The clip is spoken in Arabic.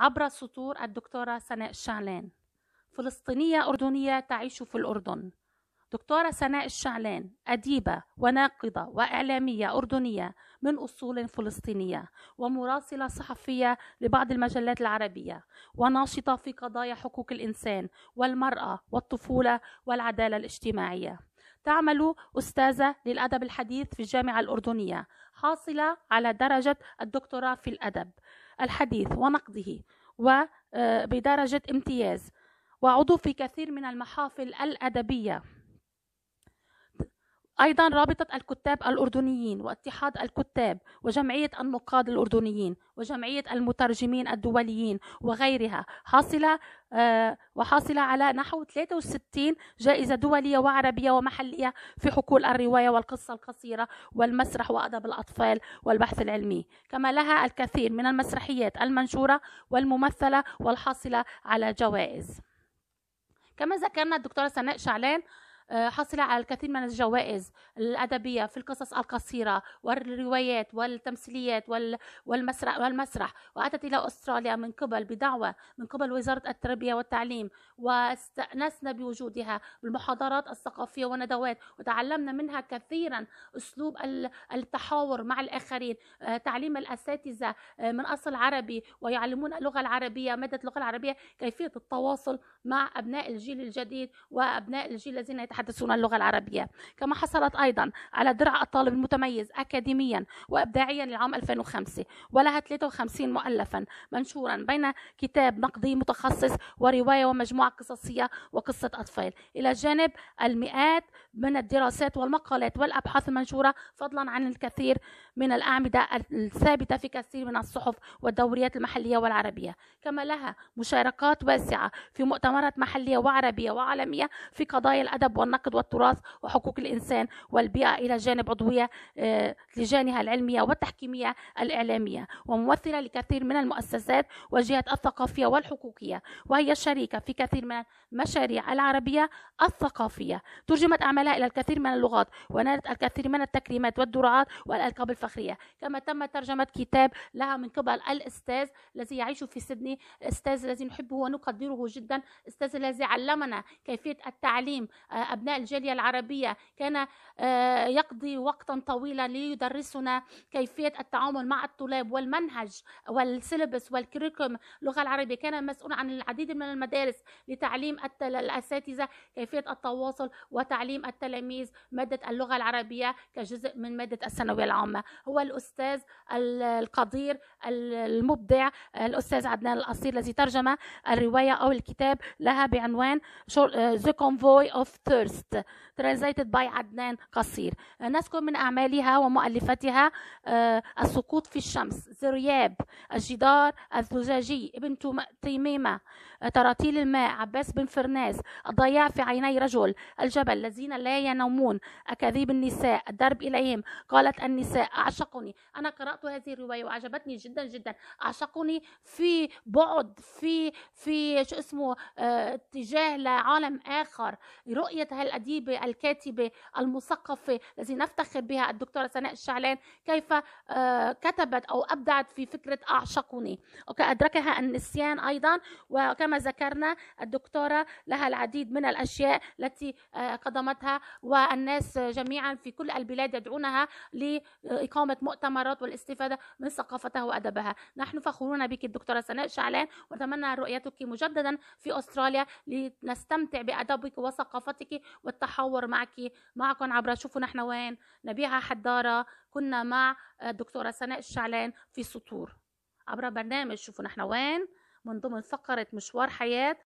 عبر سطور الدكتورة سناء الشعلان فلسطينية أردنية تعيش في الأردن دكتورة سناء الشعلان أديبة وناقدة وإعلامية أردنية من أصول فلسطينية ومراسلة صحفية لبعض المجلات العربية وناشطة في قضايا حقوق الإنسان والمرأة والطفولة والعدالة الاجتماعية تعمل أستاذة للأدب الحديث في الجامعة الأردنية حاصلة على درجة الدكتوراه في الأدب الحديث ونقده وبدرجة آه، امتياز وعضو في كثير من المحافل الأدبية أيضا رابطة الكتاب الأردنيين واتحاد الكتاب وجمعية النقاد الأردنيين وجمعية المترجمين الدوليين وغيرها حاصلة آه، وحاصلة على نحو 63 جائزة دولية وعربية ومحلية في حقول الرواية والقصة القصيرة والمسرح وأدب الأطفال والبحث العلمي كما لها الكثير من المسرحيات المنشورة والممثلة والحاصلة على جوائز كما ذكرنا الدكتورة سناء شعلان حصل على الكثير من الجوائز الأدبية في القصص القصيرة والروايات والتمثيليات والمسرح, والمسرح وأتت إلى أستراليا من قبل بدعوة من قبل وزارة التربية والتعليم واستأنسنا بوجودها بالمحاضرات الثقافية والندوات وتعلمنا منها كثيرا أسلوب التحاور مع الآخرين آه، تعليم الأساتذة آه، من أصل عربي ويعلمون اللغة العربية مادة اللغة العربية كيفية التواصل مع أبناء الجيل الجديد وأبناء الجيل الذين يتحدثون يتحدثون اللغة العربية كما حصلت أيضا على درع الطالب المتميز أكاديميا وإبداعيا للعام 2005 ولها 53 مؤلفا منشورا بين كتاب نقدي متخصص ورواية ومجموعة قصصية وقصة أطفال إلى جانب المئات من الدراسات والمقالات والأبحاث المنشورة فضلا عن الكثير من الأعمدة الثابتة في كثير من الصحف والدوريات المحلية والعربية كما لها مشاركات واسعة في مؤتمرات محلية وعربية وعالمية في قضايا الأدب والنقد والتراث وحقوق الإنسان والبيئة إلى جانب عضوية آه، لجانها العلمية والتحكيمية الإعلامية وممثلة لكثير من المؤسسات والجهات الثقافية والحقوقية وهي شريكة في كثير من المشاريع العربية الثقافية ترجمت أعمالها إلى الكثير من اللغات ونالت الكثير من التكريمات والدرعات والألقاب الفخرية كما تم ترجمة كتاب لها من قبل الأستاذ الذي يعيش في سيدني الأستاذ الذي نحبه ونقدره جدا الأستاذ الذي علمنا كيفية التعليم آه، أبناء الجالية العربية كان آه، يقضي وقتا طويلا ليدرسنا كيفية التعامل مع الطلاب والمنهج والسيلبس والكريكوم اللغة العربية كان مسؤول عن العديد من المدارس لتعليم الأساتذة كيفية التواصل وتعليم التلاميذ مادة اللغة العربية كجزء من مادة الثانوية العامة هو الأستاذ القدير المبدع الأستاذ عدنان الأصيل الذي ترجم الرواية أو الكتاب لها بعنوان آه، The Convoy of Thirst first translated by عدنان قصير uh, نذكر من أعمالها ومؤلفتها uh, السقوط في الشمس زرياب الجدار الزجاجي ابن تيميمة uh, تراتيل الماء عباس بن فرناس الضياع في عيني رجل الجبل الذين لا ينومون أكاذيب النساء الدرب إليهم قالت النساء أعشقني أنا قرأت هذه الرواية وعجبتني جدا جدا أعشقني في بعد في في شو اسمه اتجاه لعالم آخر رؤية الأديبة الكاتبة المثقفة التي نفتخر بها الدكتورة سناء الشعلان كيف آه، كتبت أو أبدعت في فكرة أعشقني أدركها النسيان أيضا وكما ذكرنا الدكتورة لها العديد من الأشياء التي آه، قدمتها والناس جميعا في كل البلاد يدعونها لإقامة مؤتمرات والاستفادة من ثقافتها وأدبها نحن فخورون بك الدكتورة سناء شعلان ونتمنى رؤيتك مجددا في أستراليا لنستمتع بأدبك وثقافتك والتحاور معك معكم عبر شوفوا نحن وين نبيعة حدارة كنا مع الدكتورة آه، سناء الشعلان في سطور عبر برنامج شوفوا نحن وين من ضمن فقرة مشوار حياة